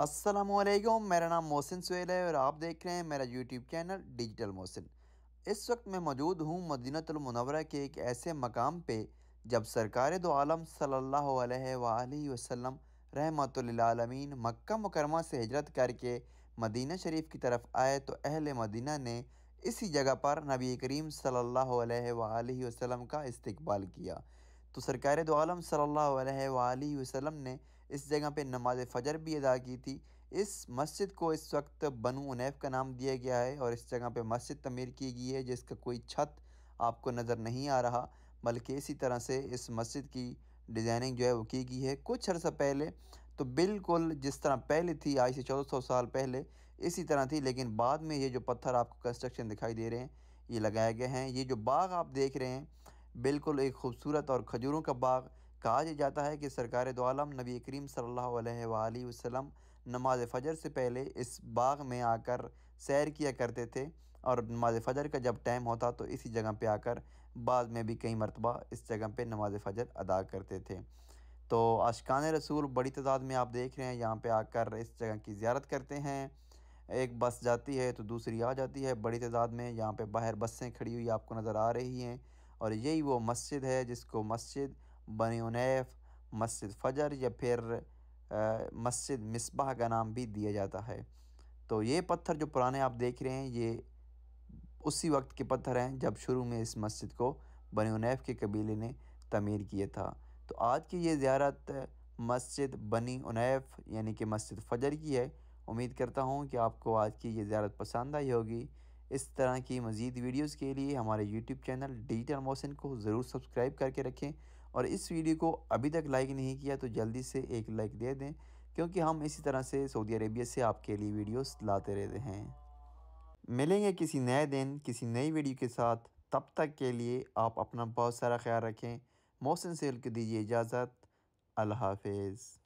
असलम मेरा नाम मोहसिन सुहेल है और आप देख रहे हैं मेरा यूट्यूब चैनल डिजिटल मोहसिन इस वक्त मैं मौजूद हूँ मदीनतमनवरा के एक ऐसे मकाम पे जब सरकार दो आलम सल्ला रहमतमीन मक्का मुकरमा से हिजरत करके मदीना शरीफ की तरफ आए तो अहल मदीना ने इसी जगह पर नबी करीम सल्लल्लाहु अलैहि वसल्लम का इस्तकबाल किया तो सरकार दो आलम सल्लल्लाहु अलैहि वसल्लम ने इस जगह पे नमाज फ़जर भी अदा की थी इस मस्जिद को इस वक्त बनू उनैफ का नाम दिया गया है और इस जगह पे मस्जिद तमीर की गई है जिसका कोई छत आपको नज़र नहीं आ रहा बल्कि इसी तरह से इस मस्जिद की डिज़ाइनिंग जो है वो की गई है कुछ अर्सा पहले तो बिल्कुल जिस तरह पहले थी आज से चौदह सौ साल पहले इसी तरह थी लेकिन बाद में ये जो पत्थर आपको कंस्ट्रक्शन दिखाई दे रहे हैं ये लगाए गए हैं ये जो बाग आप देख रहे हैं बिल्कुल एक खूबसूरत और खजूरों का बाग कहा जाता है कि सरकार दो नबी करीम सल वसम नमाज फ़जर से पहले इस बाग में आकर सैर किया करते थे और नमाज फ़जर का जब टाइम होता तो इसी जगह पे आकर बाद में भी कई मरतबा इस जगह पे नमाज फ़जर अदा करते थे तो अशकान रसूल बड़ी तादाद में आप देख रहे हैं यहाँ पे आकर इस जगह की ज्यारत करते हैं एक बस जाती है तो दूसरी आ जाती है बड़ी तादाद में यहाँ पर बाहर बसें खड़ी हुई आपको नज़र आ रही हैं और यही वो मस्जिद है जिसको मस्जिद बनैफ मस्जिद फजर या फिर मस्जिद मिसबाह का नाम भी दिया जाता है तो ये पत्थर जो पुराने आप देख रहे हैं ये उसी वक्त के पत्थर हैं जब शुरू में इस मस्जिद को बनैफ के कबीले ने तमीर किया था तो आज की ये ज़्यारत मस्जिद बनी उनैफ यानी कि मस्जिद फजर की है उम्मीद करता हूँ कि आपको आज की ये ज़्यारत पसंद आई होगी इस तरह की मज़ीद वीडियोस के लिए हमारे यूट्यूब चैनल डिजिटल मोशन को ज़रूर सब्सक्राइब करके रखें और इस वीडियो को अभी तक लाइक नहीं किया तो जल्दी से एक लाइक दे दें क्योंकि हम इसी तरह से सऊदी अरेबिया से आपके लिए वीडियोस लाते रहते हैं मिलेंगे किसी नए दिन किसी नई वीडियो के साथ तब तक के लिए आप अपना बहुत सारा ख्याल रखें मौसम सेल को दीजिए इजाज़त अल्लाह